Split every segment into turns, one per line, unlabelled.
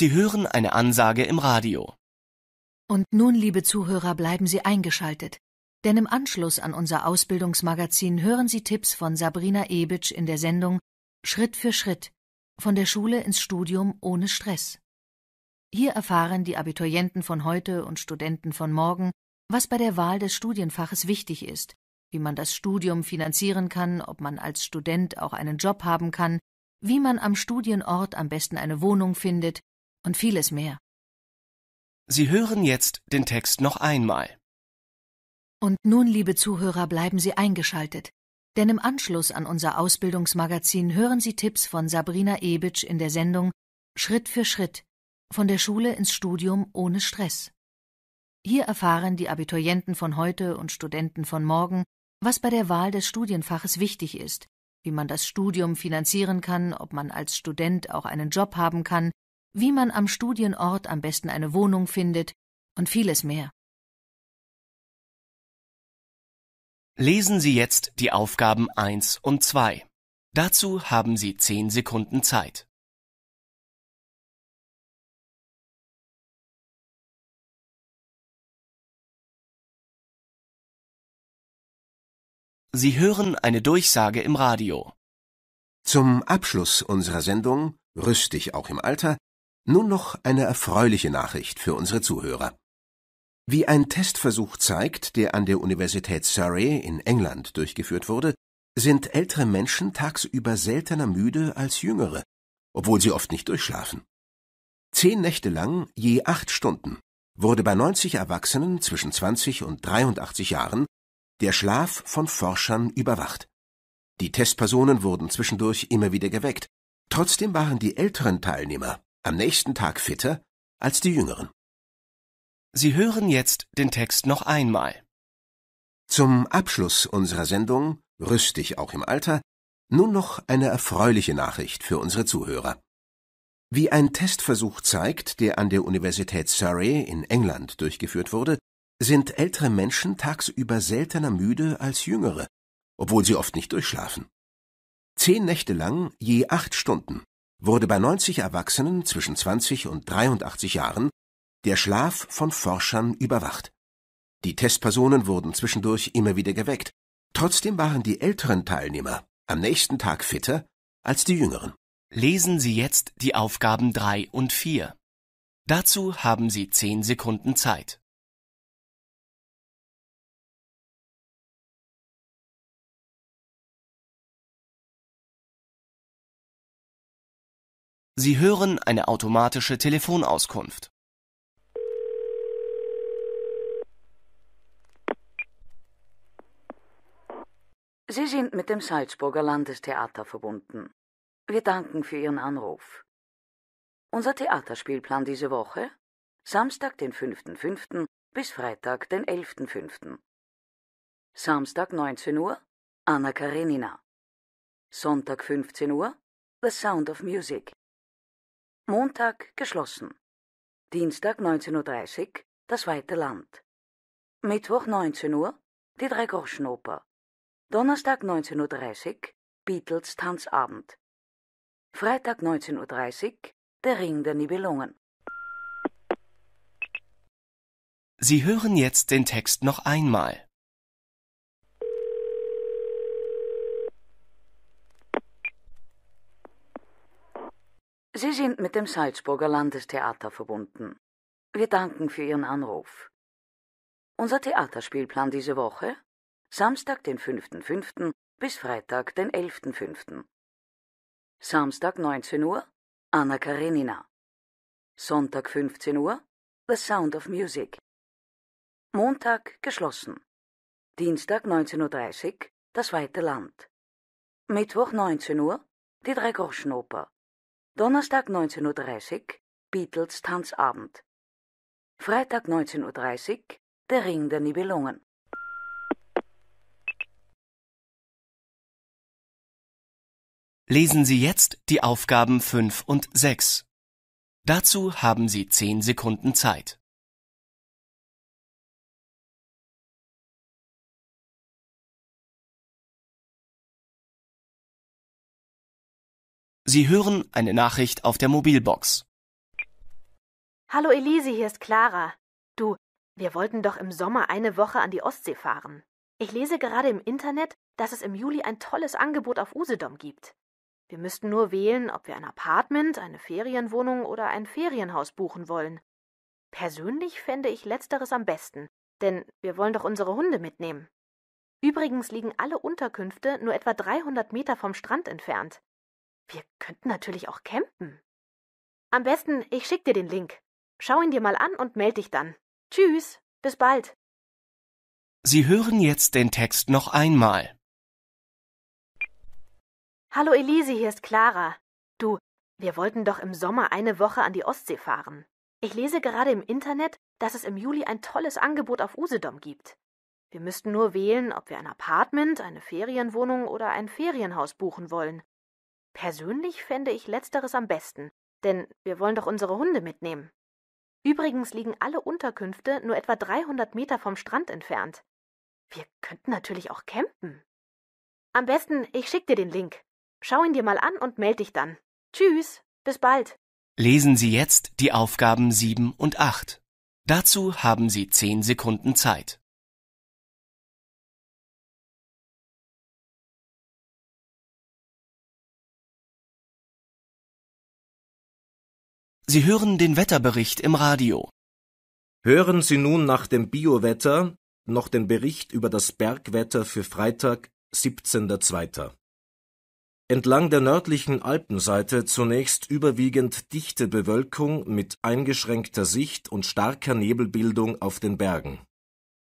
Sie hören eine Ansage im Radio.
Und nun, liebe Zuhörer,
bleiben Sie eingeschaltet, denn im Anschluss an unser Ausbildungsmagazin hören Sie Tipps von Sabrina Ebitsch in der Sendung Schritt für Schritt von der Schule ins Studium ohne Stress. Hier erfahren die Abiturienten von heute und Studenten von morgen, was bei der Wahl des Studienfaches wichtig ist, wie man das Studium finanzieren kann, ob man als Student auch einen Job haben kann, wie man am Studienort am besten eine Wohnung findet, und vieles mehr.
Sie hören jetzt den Text noch einmal.
Und nun, liebe Zuhörer, bleiben Sie eingeschaltet, denn im Anschluss an unser Ausbildungsmagazin hören Sie Tipps von Sabrina Ebitsch in der Sendung Schritt für Schritt von der Schule ins Studium ohne Stress. Hier erfahren die Abiturienten von heute und Studenten von morgen, was bei der Wahl des Studienfaches wichtig ist, wie man das Studium finanzieren kann, ob man als Student auch einen Job haben kann, wie man am Studienort am besten eine Wohnung findet und vieles mehr.
Lesen Sie jetzt die Aufgaben 1 und 2. Dazu haben Sie 10 Sekunden Zeit. Sie hören eine Durchsage
im Radio. Zum Abschluss unserer Sendung, rüstig auch im Alter, nun noch eine erfreuliche Nachricht für unsere Zuhörer. Wie ein Testversuch zeigt, der an der Universität Surrey in England durchgeführt wurde, sind ältere Menschen tagsüber seltener müde als jüngere, obwohl sie oft nicht durchschlafen. Zehn Nächte lang, je acht Stunden, wurde bei 90 Erwachsenen zwischen 20 und 83 Jahren der Schlaf von Forschern überwacht. Die Testpersonen wurden zwischendurch immer wieder geweckt. Trotzdem waren die älteren Teilnehmer am nächsten Tag fitter als die Jüngeren. Sie hören jetzt den Text noch einmal. Zum Abschluss unserer Sendung, rüstig auch im Alter, nun noch eine erfreuliche Nachricht für unsere Zuhörer. Wie ein Testversuch zeigt, der an der Universität Surrey in England durchgeführt wurde, sind ältere Menschen tagsüber seltener müde als jüngere, obwohl sie oft nicht durchschlafen. Zehn Nächte lang je acht Stunden wurde bei 90 Erwachsenen zwischen 20 und 83 Jahren der Schlaf von Forschern überwacht. Die Testpersonen wurden zwischendurch immer wieder geweckt. Trotzdem waren die älteren Teilnehmer am nächsten Tag fitter als die jüngeren. Lesen Sie jetzt die Aufgaben 3
und 4. Dazu haben Sie 10 Sekunden Zeit.
Sie hören eine
automatische Telefonauskunft.
Sie sind mit dem Salzburger Landestheater verbunden. Wir danken für Ihren Anruf. Unser Theaterspielplan diese Woche? Samstag, den 5.5. bis Freitag, den 11.5. Samstag, 19 Uhr, Anna Karenina. Sonntag, 15 Uhr, The Sound of Music. Montag geschlossen. Dienstag 19.30 Uhr das Weite Land. Mittwoch 19 Uhr die Dreigroschenoper. Donnerstag 19.30 Uhr Beatles Tanzabend. Freitag 19.30 Uhr der Ring der Nibelungen.
Sie hören jetzt den Text noch einmal.
Sie sind mit dem Salzburger Landestheater verbunden. Wir danken für Ihren Anruf. Unser Theaterspielplan diese Woche? Samstag, den 5.5. bis Freitag, den 11.5. Samstag, 19 Uhr, Anna Karenina. Sonntag, 15 Uhr, The Sound of Music. Montag, geschlossen. Dienstag, 19.30 Uhr, Das Weite Land. Mittwoch, 19 Uhr, die Dreigroschenoper. Donnerstag 19.30 Uhr Beatles Tanzabend. Freitag 19.30 Uhr Der Ring der Nibelungen.
Lesen Sie jetzt die Aufgaben 5 und 6. Dazu haben Sie 10 Sekunden Zeit. Sie hören eine Nachricht auf der Mobilbox.
Hallo Elise, hier ist Clara. Du, wir wollten doch im Sommer
eine Woche an die Ostsee fahren. Ich lese gerade im Internet, dass es im Juli ein tolles Angebot auf Usedom gibt. Wir müssten nur wählen, ob wir ein Apartment, eine Ferienwohnung oder ein Ferienhaus buchen wollen. Persönlich fände ich letzteres am besten, denn wir wollen doch unsere Hunde mitnehmen. Übrigens liegen alle Unterkünfte nur etwa 300 Meter vom Strand entfernt. Wir könnten natürlich auch campen. Am besten, ich schick dir den Link. Schau ihn dir mal an und melde dich dann. Tschüss, bis bald.
Sie hören jetzt den Text noch einmal.
Hallo Elise, hier ist Clara. Du, wir wollten doch im Sommer eine Woche an die Ostsee fahren. Ich lese gerade im Internet, dass es im Juli ein tolles Angebot auf Usedom gibt. Wir müssten nur wählen, ob wir ein Apartment, eine Ferienwohnung oder ein Ferienhaus buchen wollen. Persönlich fände ich letzteres am besten, denn wir wollen doch unsere Hunde mitnehmen. Übrigens liegen alle Unterkünfte nur etwa 300 Meter vom Strand entfernt. Wir könnten natürlich auch campen. Am besten, ich schick dir den Link. Schau ihn dir mal an und melde dich dann. Tschüss, bis bald.
Lesen Sie jetzt die Aufgaben 7 und 8. Dazu haben Sie 10 Sekunden Zeit.
Sie hören den Wetterbericht im Radio. Hören Sie nun nach dem Biowetter noch den Bericht über das Bergwetter für Freitag, 17.02. Entlang der nördlichen Alpenseite zunächst überwiegend dichte Bewölkung mit eingeschränkter Sicht und starker Nebelbildung auf den Bergen.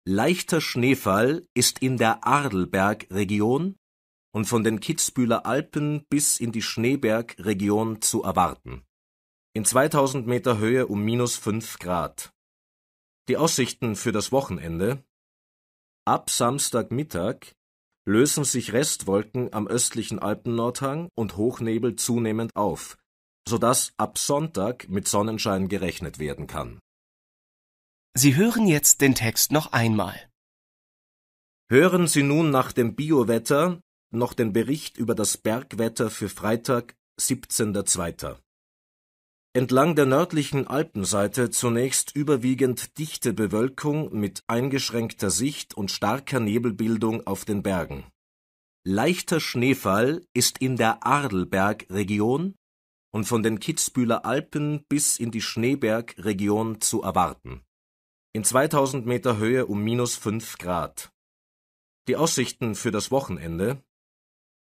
Leichter Schneefall ist in der Adelbergregion und von den Kitzbühler Alpen bis in die Schneebergregion zu erwarten in 2000 Meter Höhe um minus 5 Grad. Die Aussichten für das Wochenende Ab Samstagmittag lösen sich Restwolken am östlichen Alpennordhang und Hochnebel zunehmend auf, sodass ab Sonntag mit Sonnenschein gerechnet werden kann. Sie hören jetzt den Text noch einmal. Hören Sie nun nach dem Biowetter noch den Bericht über das Bergwetter für Freitag, 17.02. Entlang der nördlichen Alpenseite zunächst überwiegend dichte Bewölkung mit eingeschränkter Sicht und starker Nebelbildung auf den Bergen. Leichter Schneefall ist in der Adelbergregion und von den Kitzbühler Alpen bis in die Schneebergregion zu erwarten. In 2000 Meter Höhe um minus 5 Grad. Die Aussichten für das Wochenende.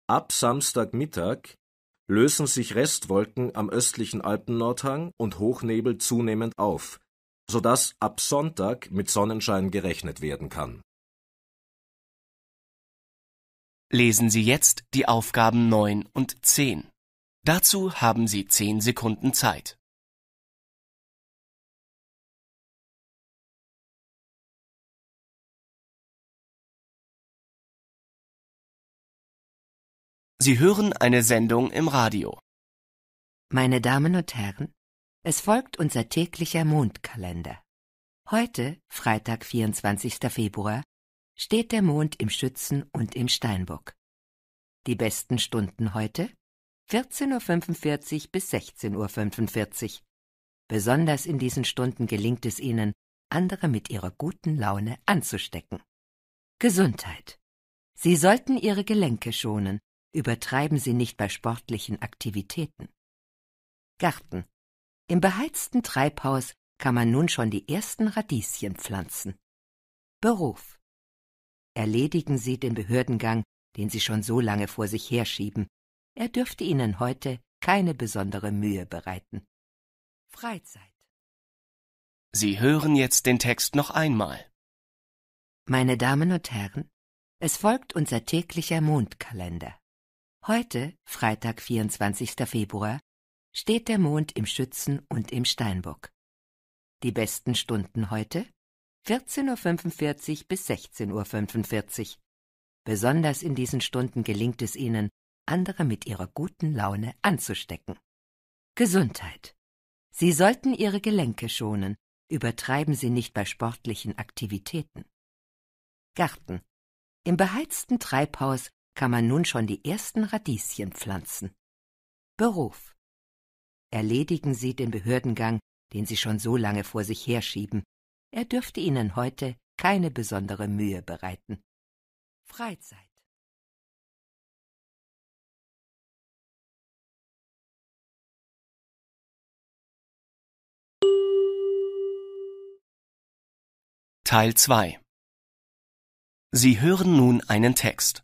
Ab Samstagmittag lösen sich Restwolken am östlichen Alpennordhang und Hochnebel zunehmend auf, sodass ab Sonntag mit Sonnenschein gerechnet werden kann.
Lesen Sie jetzt die Aufgaben 9 und 10. Dazu haben Sie 10 Sekunden Zeit. Sie hören eine Sendung im Radio.
Meine Damen und Herren, es folgt unser täglicher Mondkalender. Heute, Freitag, 24. Februar, steht der Mond im Schützen und im Steinbock. Die besten Stunden heute 14.45 Uhr bis 16.45 Uhr. Besonders in diesen Stunden gelingt es Ihnen, andere mit Ihrer guten Laune anzustecken. Gesundheit. Sie sollten Ihre Gelenke schonen, Übertreiben Sie nicht bei sportlichen Aktivitäten. Garten. Im beheizten Treibhaus kann man nun schon die ersten Radieschen pflanzen. Beruf. Erledigen Sie den Behördengang, den Sie schon so lange vor sich herschieben. Er dürfte Ihnen heute keine besondere Mühe bereiten. Freizeit. Sie hören jetzt den Text noch einmal. Meine Damen und Herren, es folgt unser täglicher Mondkalender. Heute, Freitag, 24. Februar, steht der Mond im Schützen und im Steinbock. Die besten Stunden heute 14.45 Uhr bis 16.45 Uhr. Besonders in diesen Stunden gelingt es Ihnen, andere mit Ihrer guten Laune anzustecken. Gesundheit. Sie sollten Ihre Gelenke schonen, übertreiben Sie nicht bei sportlichen Aktivitäten. Garten. Im beheizten Treibhaus kann man nun schon die ersten Radieschen pflanzen. Beruf. Erledigen Sie den Behördengang, den Sie schon so lange vor sich herschieben. Er dürfte Ihnen heute keine besondere Mühe bereiten. Freizeit.
Teil 2
Sie hören nun einen Text.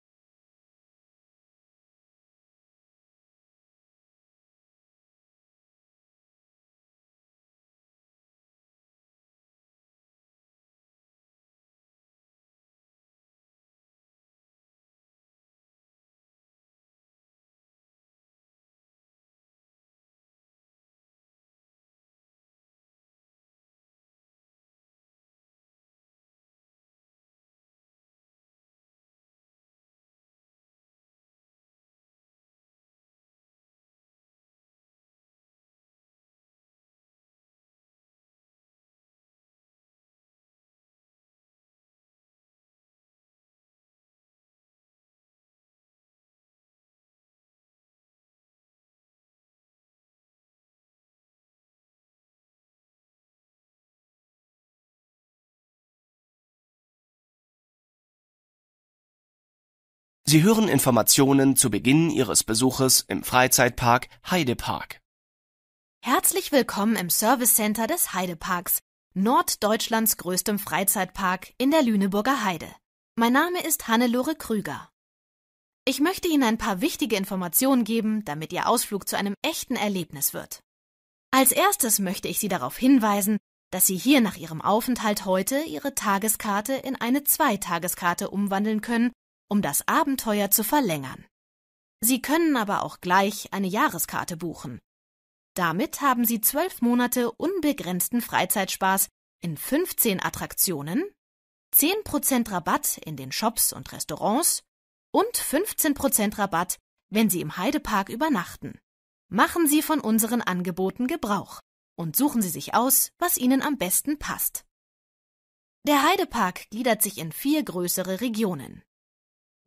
Sie hören Informationen zu Beginn Ihres Besuches im Freizeitpark Heidepark.
Herzlich willkommen im Service Center des Heideparks, Norddeutschlands größtem Freizeitpark in der Lüneburger Heide. Mein Name ist Hannelore Krüger. Ich möchte Ihnen ein paar wichtige Informationen geben, damit Ihr Ausflug zu einem echten Erlebnis wird. Als erstes möchte ich Sie darauf hinweisen, dass Sie hier nach Ihrem Aufenthalt heute Ihre Tageskarte in eine Zweitageskarte umwandeln können um das Abenteuer zu verlängern. Sie können aber auch gleich eine Jahreskarte buchen. Damit haben Sie zwölf Monate unbegrenzten Freizeitspaß in 15 Attraktionen, 10% Rabatt in den Shops und Restaurants und 15% Rabatt, wenn Sie im Heidepark übernachten. Machen Sie von unseren Angeboten Gebrauch und suchen Sie sich aus, was Ihnen am besten passt. Der Heidepark gliedert sich in vier größere Regionen.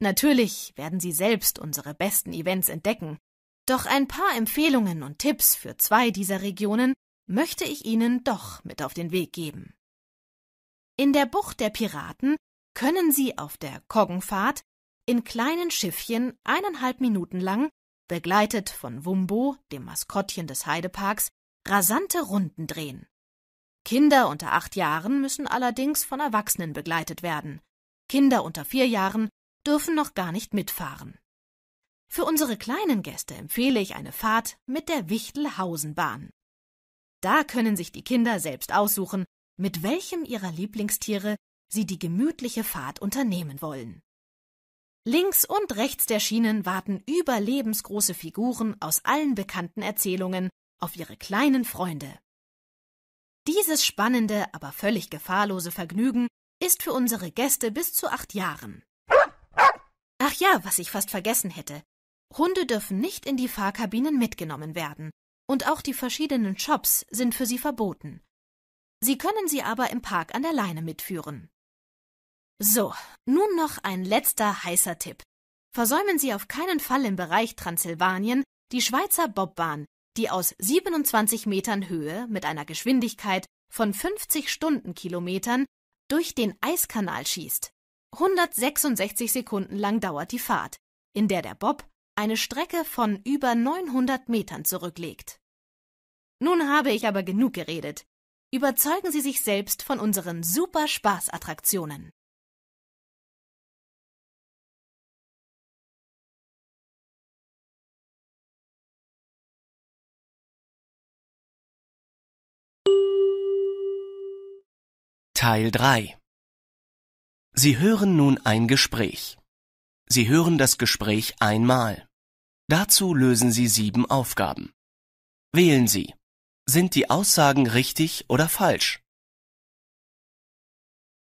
Natürlich werden Sie selbst unsere besten Events entdecken, doch ein paar Empfehlungen und Tipps für zwei dieser Regionen möchte ich Ihnen doch mit auf den Weg geben. In der Bucht der Piraten können Sie auf der Koggenfahrt in kleinen Schiffchen eineinhalb Minuten lang, begleitet von Wumbo, dem Maskottchen des Heideparks, rasante Runden drehen. Kinder unter acht Jahren müssen allerdings von Erwachsenen begleitet werden. Kinder unter vier Jahren dürfen noch gar nicht mitfahren. Für unsere kleinen Gäste empfehle ich eine Fahrt mit der Wichtelhausenbahn. Da können sich die Kinder selbst aussuchen, mit welchem ihrer Lieblingstiere sie die gemütliche Fahrt unternehmen wollen. Links und rechts der Schienen warten überlebensgroße Figuren aus allen bekannten Erzählungen auf ihre kleinen Freunde. Dieses spannende, aber völlig gefahrlose Vergnügen ist für unsere Gäste bis zu acht Jahren. Ach ja, was ich fast vergessen hätte. Hunde dürfen nicht in die Fahrkabinen mitgenommen werden, und auch die verschiedenen Shops sind für sie verboten. Sie können sie aber im Park an der Leine mitführen. So, nun noch ein letzter heißer Tipp. Versäumen Sie auf keinen Fall im Bereich Transsilvanien die Schweizer Bobbahn, die aus 27 Metern Höhe mit einer Geschwindigkeit von 50 Stundenkilometern durch den Eiskanal schießt. 166 Sekunden lang dauert die Fahrt, in der der Bob eine Strecke von über 900 Metern zurücklegt. Nun habe ich aber genug geredet.
Überzeugen Sie sich selbst von unseren super Spaßattraktionen.
Teil 3 Sie hören nun ein Gespräch. Sie hören das Gespräch einmal. Dazu lösen Sie sieben Aufgaben. Wählen Sie. Sind die Aussagen richtig oder falsch?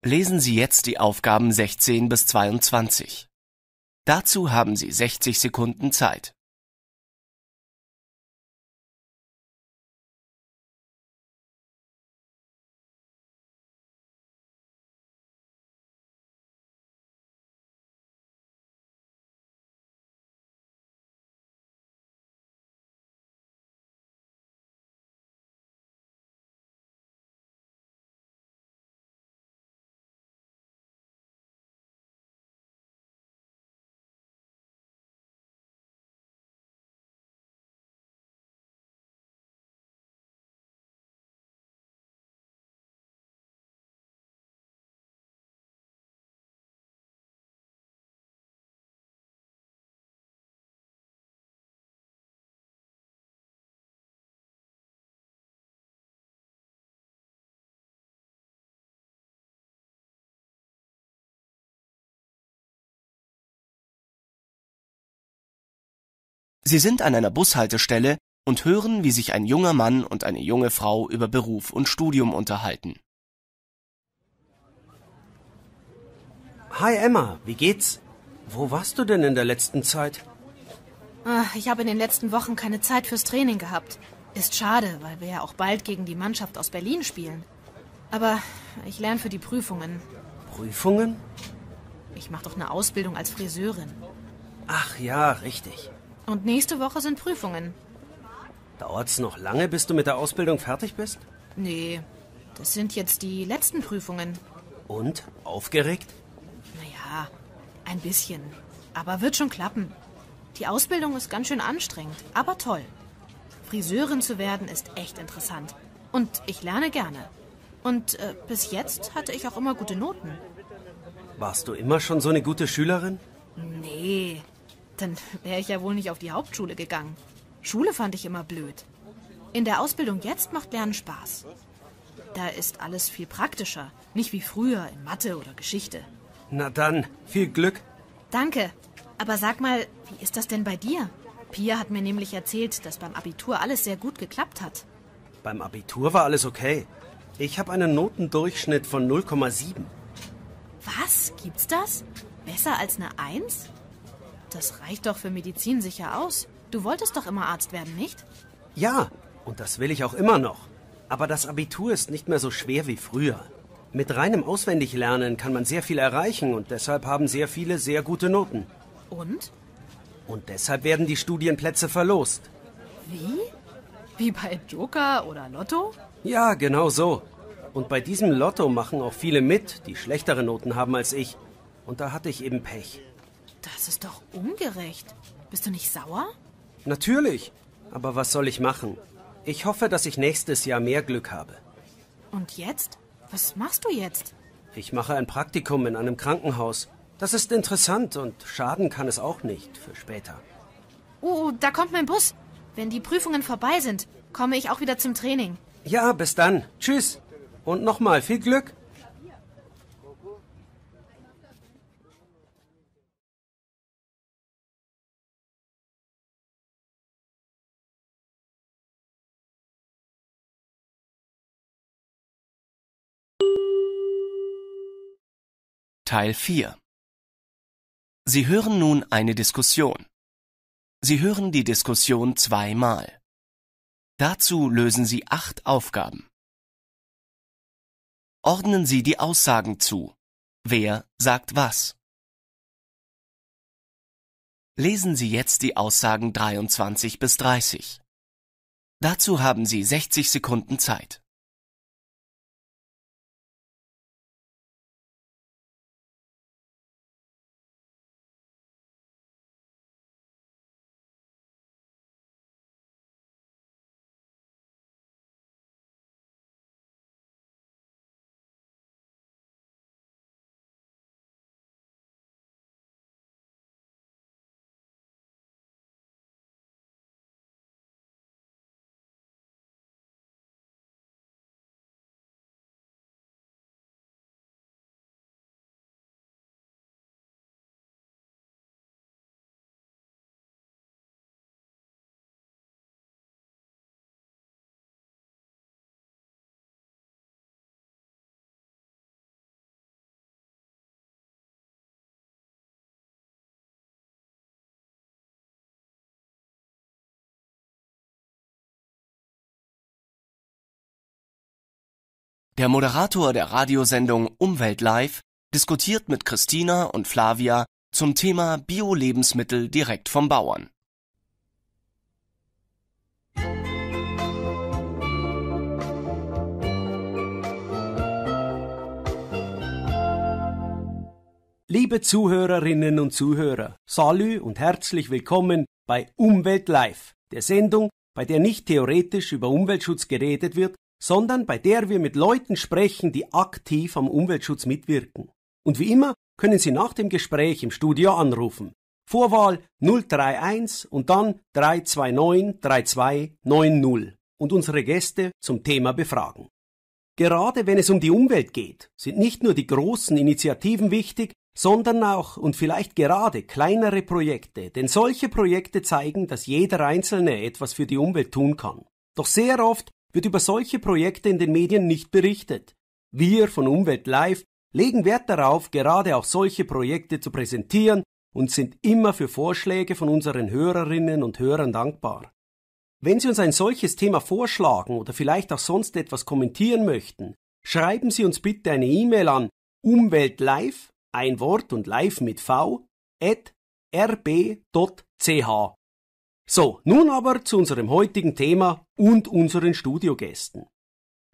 Lesen Sie jetzt die Aufgaben 16 bis 22. Dazu haben Sie 60 Sekunden Zeit. Sie sind an einer Bushaltestelle und hören, wie sich ein junger Mann und eine junge Frau über Beruf und Studium
unterhalten. Hi Emma, wie geht's? Wo warst du denn in der letzten Zeit?
Ach, ich habe in den letzten Wochen keine Zeit fürs Training gehabt. Ist schade, weil wir ja auch bald gegen die Mannschaft aus Berlin spielen. Aber ich lerne für die Prüfungen.
Prüfungen?
Ich mache doch eine Ausbildung als Friseurin.
Ach ja, richtig.
Und nächste Woche sind Prüfungen.
Dauert's noch lange, bis du mit der Ausbildung fertig bist?
Nee, das sind jetzt die letzten Prüfungen.
Und? Aufgeregt?
Naja, ein bisschen. Aber wird schon klappen. Die Ausbildung ist ganz schön anstrengend, aber toll. Friseurin zu werden ist echt interessant. Und ich lerne gerne. Und äh, bis jetzt hatte ich auch immer gute Noten.
Warst du immer schon so eine gute Schülerin?
Nee, dann wäre ich ja wohl nicht auf die Hauptschule gegangen. Schule fand ich immer blöd. In der Ausbildung jetzt macht Lernen Spaß. Da ist alles viel praktischer, nicht wie früher in Mathe oder Geschichte.
Na dann, viel Glück.
Danke. Aber sag mal, wie ist das denn bei dir? Pia hat mir nämlich erzählt, dass beim Abitur alles sehr gut geklappt hat.
Beim Abitur war alles okay. Ich habe einen Notendurchschnitt von 0,7.
Was? Gibt's das? Besser als eine 1? Das reicht doch für Medizin sicher aus. Du wolltest doch immer Arzt werden, nicht?
Ja, und das will ich auch immer noch. Aber das Abitur ist nicht mehr so schwer wie früher. Mit reinem Auswendiglernen kann man sehr viel erreichen und deshalb haben sehr viele sehr gute Noten. Und? Und deshalb werden die Studienplätze verlost.
Wie? Wie bei Joker oder Lotto?
Ja, genau so. Und bei diesem Lotto machen auch viele mit, die schlechtere Noten haben als ich. Und da hatte ich eben Pech.
Das ist doch ungerecht. Bist du nicht sauer?
Natürlich. Aber was soll ich machen? Ich hoffe, dass ich nächstes Jahr mehr Glück habe.
Und jetzt? Was machst du jetzt?
Ich mache ein Praktikum in einem Krankenhaus. Das ist interessant und schaden kann es auch nicht für später.
Oh, da kommt mein Bus. Wenn die Prüfungen vorbei sind, komme ich auch wieder zum Training.
Ja, bis dann. Tschüss. Und nochmal viel Glück.
Teil 4. Sie hören nun eine Diskussion. Sie hören die Diskussion zweimal. Dazu lösen Sie acht Aufgaben. Ordnen Sie die Aussagen zu. Wer sagt was? Lesen Sie jetzt die Aussagen 23 bis 30. Dazu haben Sie 60 Sekunden Zeit. Der Moderator der Radiosendung Umwelt Live diskutiert mit Christina und Flavia zum Thema Bio-Lebensmittel direkt vom Bauern.
Liebe Zuhörerinnen und Zuhörer, salü und herzlich willkommen bei Umwelt Live, der Sendung, bei der nicht theoretisch über Umweltschutz geredet wird, sondern bei der wir mit Leuten sprechen, die aktiv am Umweltschutz mitwirken. Und wie immer können Sie nach dem Gespräch im Studio anrufen. Vorwahl 031 und dann 329 3290 und unsere Gäste zum Thema befragen. Gerade wenn es um die Umwelt geht, sind nicht nur die großen Initiativen wichtig, sondern auch und vielleicht gerade kleinere Projekte, denn solche Projekte zeigen, dass jeder Einzelne etwas für die Umwelt tun kann. Doch sehr oft wird über solche Projekte in den Medien nicht berichtet. Wir von Umwelt Live legen Wert darauf, gerade auch solche Projekte zu präsentieren und sind immer für Vorschläge von unseren Hörerinnen und Hörern dankbar. Wenn Sie uns ein solches Thema vorschlagen oder vielleicht auch sonst etwas kommentieren möchten, schreiben Sie uns bitte eine E-Mail an umweltlive, ein Wort und live mit v, at rb.ch. So, nun aber zu unserem heutigen Thema und unseren Studiogästen.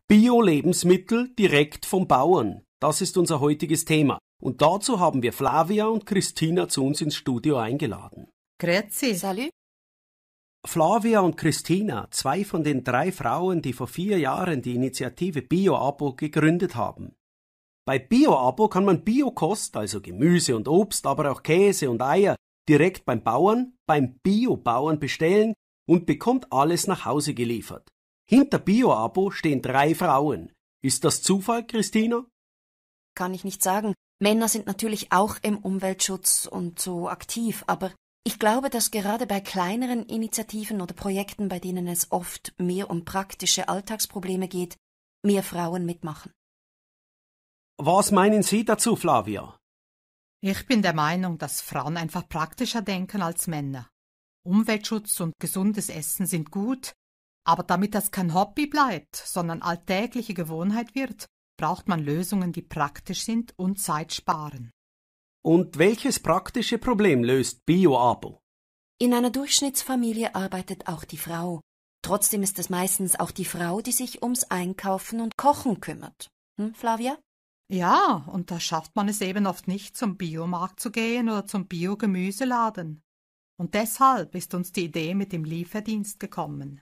Bio-Lebensmittel direkt vom Bauern. Das ist unser heutiges Thema. Und dazu haben wir Flavia und Christina zu uns ins Studio eingeladen. Grazie, Salut. Flavia und Christina, zwei von den drei Frauen, die vor vier Jahren die Initiative Bio-Abo gegründet haben. Bei Bio-Abo kann man Biokost, also Gemüse und Obst, aber auch Käse und Eier direkt beim Bauern, beim Bio-Bauern bestellen und bekommt alles nach Hause geliefert. Hinter Bio-Abo stehen drei Frauen. Ist das Zufall, Christina?
Kann ich nicht sagen. Männer sind natürlich auch im Umweltschutz und so aktiv, aber ich glaube, dass gerade bei kleineren Initiativen oder Projekten, bei denen es oft mehr um praktische Alltagsprobleme geht, mehr Frauen
mitmachen.
Was meinen Sie dazu, Flavia?
Ich bin der Meinung, dass Frauen einfach praktischer denken als Männer. Umweltschutz und gesundes Essen sind gut, aber damit das kein Hobby bleibt, sondern alltägliche Gewohnheit wird, braucht man Lösungen, die praktisch sind und Zeit sparen.
Und welches praktische Problem löst BioAbo?
In einer Durchschnittsfamilie arbeitet
auch die Frau. Trotzdem ist es meistens auch die Frau, die sich ums Einkaufen und Kochen
kümmert. Hm, Flavia? Ja, und da schafft man es eben oft nicht, zum Biomarkt zu gehen oder zum Biogemüseladen. Und deshalb ist uns die Idee mit dem Lieferdienst gekommen.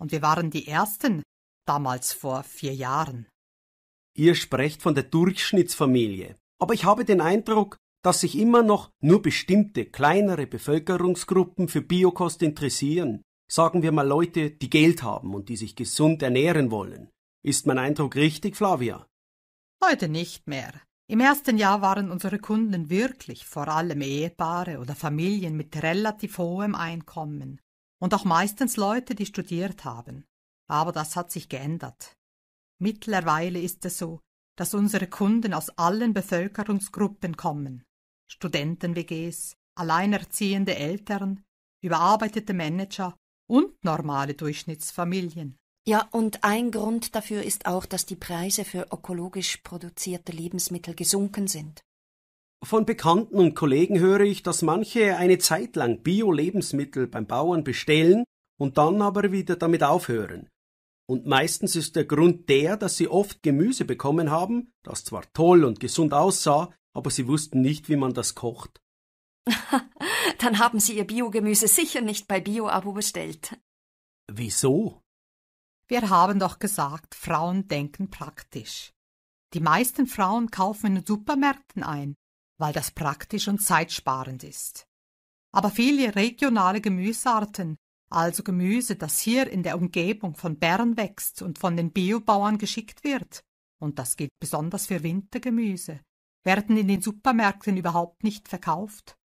Und wir waren die Ersten, damals vor vier Jahren.
Ihr sprecht von der Durchschnittsfamilie, aber ich habe den Eindruck, dass sich immer noch nur bestimmte kleinere Bevölkerungsgruppen für Biokost interessieren. Sagen wir mal Leute, die Geld haben und die sich gesund ernähren wollen. Ist mein Eindruck richtig, Flavia?
Heute nicht mehr. Im ersten Jahr waren unsere Kunden wirklich vor allem Ehepaare oder Familien mit relativ hohem Einkommen und auch meistens Leute, die studiert haben. Aber das hat sich geändert. Mittlerweile ist es so, dass unsere Kunden aus allen Bevölkerungsgruppen kommen. Studenten-WGs, alleinerziehende Eltern, überarbeitete Manager und normale Durchschnittsfamilien. Ja, und ein Grund dafür ist auch, dass die Preise
für ökologisch produzierte Lebensmittel gesunken sind.
Von Bekannten und Kollegen höre ich, dass manche eine Zeit lang Bio-Lebensmittel beim Bauern bestellen und dann aber wieder damit aufhören. Und meistens ist der Grund der, dass sie oft Gemüse bekommen haben, das zwar toll und gesund aussah, aber sie wussten nicht, wie man das kocht.
dann haben sie ihr Biogemüse sicher nicht bei Bio-Abo bestellt.
Wieso?
Wir haben doch gesagt, Frauen denken praktisch. Die meisten Frauen kaufen in den Supermärkten ein, weil das praktisch und zeitsparend ist. Aber viele regionale Gemüsearten, also Gemüse, das hier in der Umgebung von Bern wächst und von den Biobauern geschickt wird, und das gilt besonders für Wintergemüse, werden in den Supermärkten überhaupt nicht verkauft.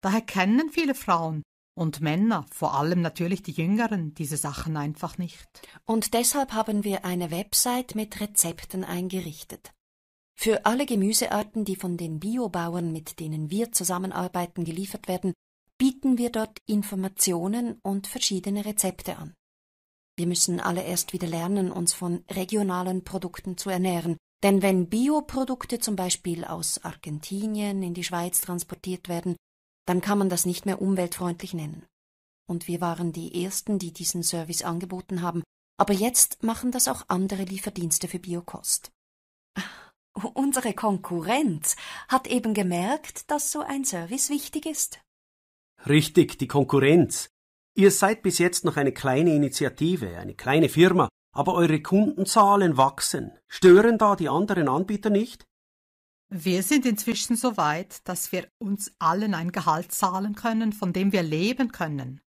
Daher kennen viele Frauen und Männer, vor allem natürlich die Jüngeren, diese Sachen einfach nicht. Und deshalb haben wir eine Website mit Rezepten
eingerichtet. Für alle Gemüsearten, die von den Biobauern, mit denen wir zusammenarbeiten, geliefert werden, bieten wir dort Informationen und verschiedene Rezepte an. Wir müssen alle erst wieder lernen, uns von regionalen Produkten zu ernähren, denn wenn Bioprodukte zum Beispiel aus Argentinien in die Schweiz transportiert werden, dann kann man das nicht mehr umweltfreundlich nennen. Und wir waren die Ersten, die diesen Service angeboten haben, aber jetzt machen das auch andere Lieferdienste für Biokost. Ah, unsere Konkurrenz hat eben gemerkt, dass so ein Service wichtig ist.
Richtig, die Konkurrenz. Ihr seid bis jetzt noch eine kleine Initiative, eine kleine Firma, aber eure Kundenzahlen wachsen. Stören da die anderen Anbieter nicht?
Wir sind inzwischen so weit, dass wir uns allen ein Gehalt zahlen können, von dem wir leben können.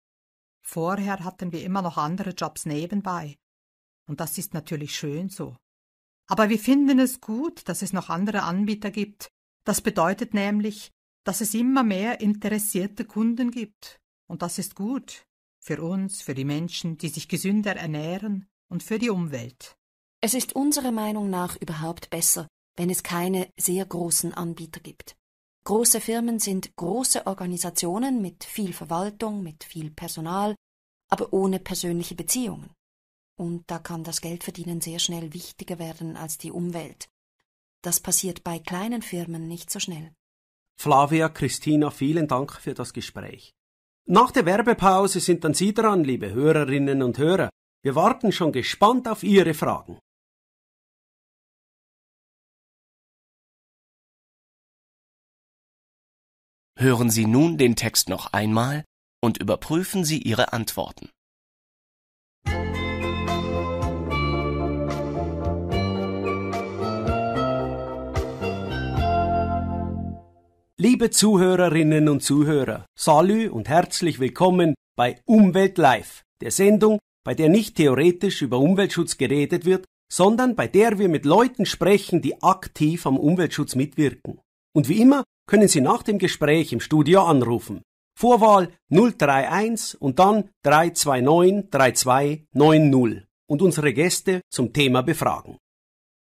Vorher hatten wir immer noch andere Jobs nebenbei. Und das ist natürlich schön so. Aber wir finden es gut, dass es noch andere Anbieter gibt. Das bedeutet nämlich, dass es immer mehr interessierte Kunden gibt. Und das ist gut. Für uns, für die Menschen, die sich gesünder ernähren und für die Umwelt.
Es ist unserer Meinung nach überhaupt besser, wenn es keine sehr großen Anbieter gibt. Große Firmen sind große Organisationen mit viel Verwaltung, mit viel Personal, aber ohne persönliche Beziehungen. Und da kann das Geldverdienen sehr schnell wichtiger werden als die Umwelt. Das passiert bei kleinen Firmen nicht so schnell.
Flavia, Christina, vielen Dank für das Gespräch. Nach der Werbepause sind dann Sie dran, liebe Hörerinnen und Hörer. Wir warten schon gespannt auf Ihre Fragen.
Hören Sie nun den Text noch einmal und überprüfen Sie Ihre Antworten.
Liebe Zuhörerinnen und Zuhörer, salü und herzlich willkommen bei Umwelt Live, der Sendung, bei der nicht theoretisch über Umweltschutz geredet wird, sondern bei der wir mit Leuten sprechen, die aktiv am Umweltschutz mitwirken. Und wie immer können Sie nach dem Gespräch im Studio anrufen. Vorwahl 031 und dann 329 3290 und unsere Gäste zum Thema befragen.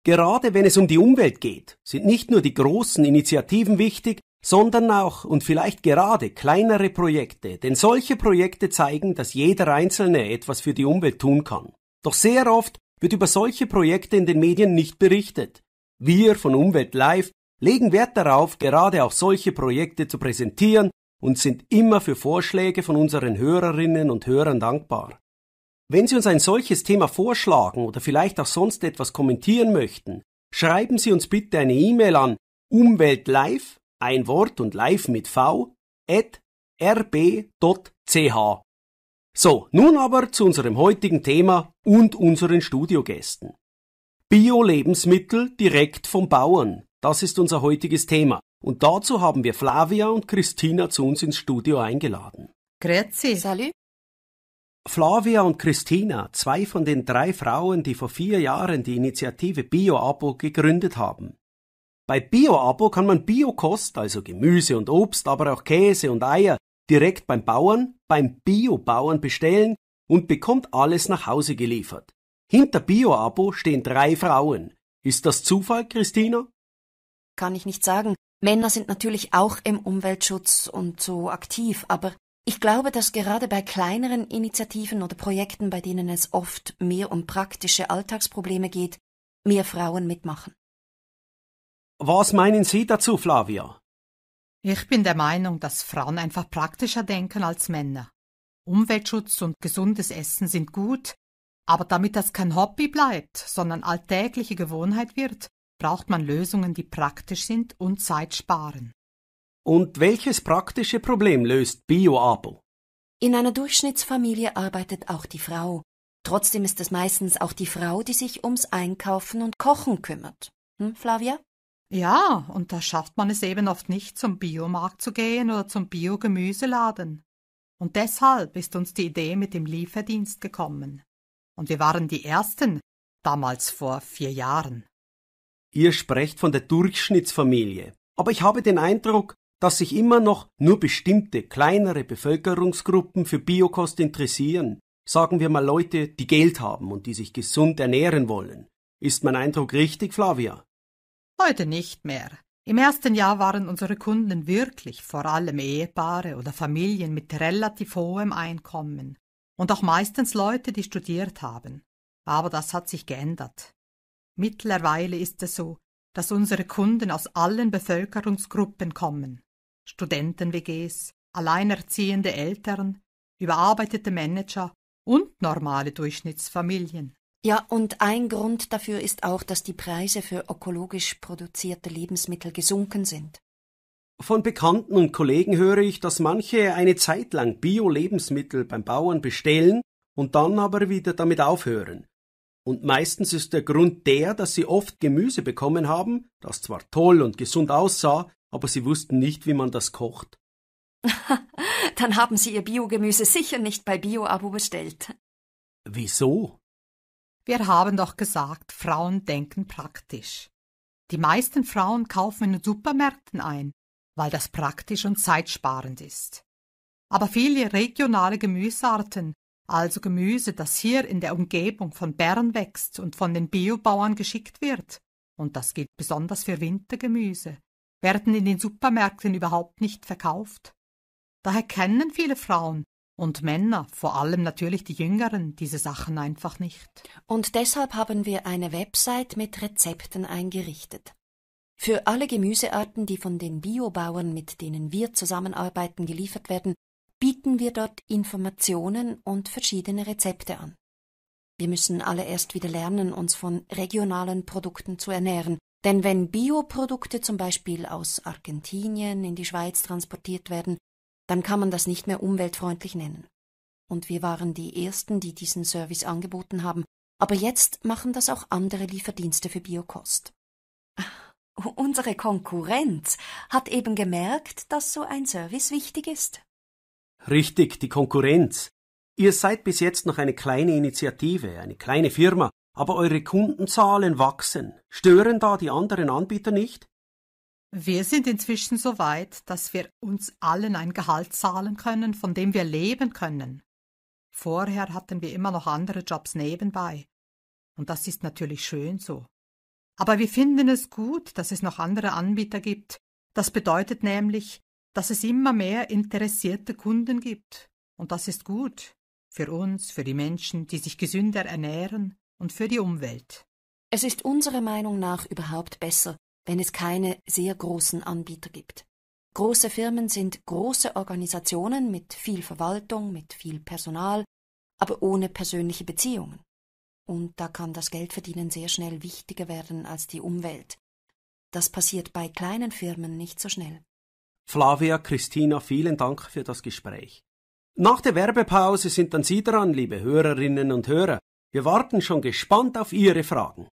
Gerade wenn es um die Umwelt geht, sind nicht nur die großen Initiativen wichtig, sondern auch und vielleicht gerade kleinere Projekte, denn solche Projekte zeigen, dass jeder Einzelne etwas für die Umwelt tun kann. Doch sehr oft wird über solche Projekte in den Medien nicht berichtet. Wir von Umwelt Live legen Wert darauf, gerade auch solche Projekte zu präsentieren und sind immer für Vorschläge von unseren Hörerinnen und Hörern dankbar. Wenn Sie uns ein solches Thema vorschlagen oder vielleicht auch sonst etwas kommentieren möchten, schreiben Sie uns bitte eine E-Mail an umweltlive, ein Wort und live mit v, at rb.ch. So, nun aber zu unserem heutigen Thema und unseren Studiogästen. Bio-Lebensmittel direkt vom Bauern, das ist unser heutiges Thema. Und dazu haben wir Flavia und Christina zu uns ins Studio eingeladen. Grüezi. Salut. Flavia und Christina, zwei von den drei Frauen, die vor vier Jahren die Initiative BioAbo gegründet haben. Bei BioAbo kann man Biokost, also Gemüse und Obst, aber auch Käse und Eier, direkt beim Bauern, beim Biobauern bestellen und bekommt alles nach Hause geliefert. Hinter BioAbo stehen drei Frauen. Ist das Zufall, Christina?
kann ich nicht sagen. Männer sind natürlich auch im Umweltschutz und so aktiv, aber ich glaube, dass gerade bei kleineren Initiativen oder Projekten, bei denen es oft mehr um praktische Alltagsprobleme geht, mehr Frauen mitmachen.
Was meinen Sie dazu, Flavia?
Ich bin der Meinung, dass Frauen einfach praktischer denken als Männer. Umweltschutz und gesundes Essen sind gut, aber damit das kein Hobby bleibt, sondern alltägliche Gewohnheit wird, braucht man Lösungen, die praktisch sind und Zeit sparen.
Und welches praktische Problem löst BioApo?
In einer Durchschnittsfamilie arbeitet auch
die Frau. Trotzdem ist es meistens auch die Frau, die sich ums Einkaufen und Kochen kümmert.
Hm, Flavia? Ja, und da schafft man es eben oft nicht, zum Biomarkt zu gehen oder zum Biogemüseladen. Und deshalb ist uns die Idee mit dem Lieferdienst gekommen. Und wir waren die Ersten, damals vor vier Jahren.
Ihr sprecht von der Durchschnittsfamilie. Aber ich habe den Eindruck, dass sich immer noch nur bestimmte kleinere Bevölkerungsgruppen für Biokost interessieren. Sagen wir mal Leute, die Geld haben und die sich gesund ernähren wollen. Ist mein Eindruck richtig, Flavia?
Heute nicht mehr. Im ersten Jahr waren unsere Kunden wirklich vor allem Ehepaare oder Familien mit relativ hohem Einkommen und auch meistens Leute, die studiert haben. Aber das hat sich geändert. Mittlerweile ist es so, dass unsere Kunden aus allen Bevölkerungsgruppen kommen. Studenten-WGs, alleinerziehende Eltern, überarbeitete Manager und normale Durchschnittsfamilien. Ja, und ein Grund dafür ist auch, dass die Preise
für ökologisch produzierte Lebensmittel gesunken sind.
Von Bekannten und Kollegen höre ich, dass manche eine Zeit lang Bio-Lebensmittel beim Bauern bestellen und dann aber wieder damit aufhören, und meistens ist der Grund der, dass sie oft Gemüse bekommen haben, das zwar toll und gesund aussah, aber sie wussten nicht, wie man das kocht.
Dann haben sie ihr Biogemüse sicher nicht bei Bio-Abo bestellt.
Wieso?
Wir haben doch gesagt, Frauen denken praktisch. Die meisten Frauen kaufen in den Supermärkten ein, weil das praktisch und zeitsparend ist. Aber viele regionale Gemüsearten also Gemüse, das hier in der Umgebung von Bern wächst und von den Biobauern geschickt wird, und das gilt besonders für Wintergemüse, werden in den Supermärkten überhaupt nicht verkauft. Daher kennen viele Frauen und Männer, vor allem natürlich die Jüngeren, diese Sachen einfach nicht.
Und deshalb haben wir eine Website mit Rezepten eingerichtet. Für alle Gemüsearten, die von den Biobauern, mit denen wir zusammenarbeiten, geliefert werden, bieten wir dort Informationen und verschiedene Rezepte an. Wir müssen alle erst wieder lernen, uns von regionalen Produkten zu ernähren, denn wenn Bioprodukte zum Beispiel aus Argentinien in die Schweiz transportiert werden, dann kann man das nicht mehr umweltfreundlich nennen. Und wir waren die Ersten, die diesen Service angeboten haben, aber jetzt machen das auch andere Lieferdienste für Biokost. Ah, unsere Konkurrenz hat eben gemerkt, dass so ein Service wichtig ist.
Richtig, die Konkurrenz. Ihr seid bis jetzt noch eine kleine Initiative, eine kleine Firma, aber eure Kundenzahlen wachsen. Stören da die anderen Anbieter nicht?
Wir sind inzwischen so weit, dass wir uns allen ein Gehalt zahlen können, von dem wir leben können. Vorher hatten wir immer noch andere Jobs nebenbei. Und das ist natürlich schön so. Aber wir finden es gut, dass es noch andere Anbieter gibt. Das bedeutet nämlich, dass es immer mehr interessierte Kunden gibt. Und das ist gut. Für uns, für die Menschen, die sich gesünder ernähren und für die Umwelt. Es ist unserer Meinung nach
überhaupt besser, wenn es keine sehr großen Anbieter gibt. Große Firmen sind große Organisationen mit viel Verwaltung, mit viel Personal, aber ohne persönliche Beziehungen. Und da kann das Geldverdienen sehr schnell wichtiger werden als die Umwelt. Das passiert bei kleinen Firmen nicht so schnell.
Flavia, Christina, vielen Dank für das Gespräch. Nach der Werbepause sind dann Sie dran, liebe Hörerinnen und Hörer. Wir warten schon gespannt auf Ihre Fragen.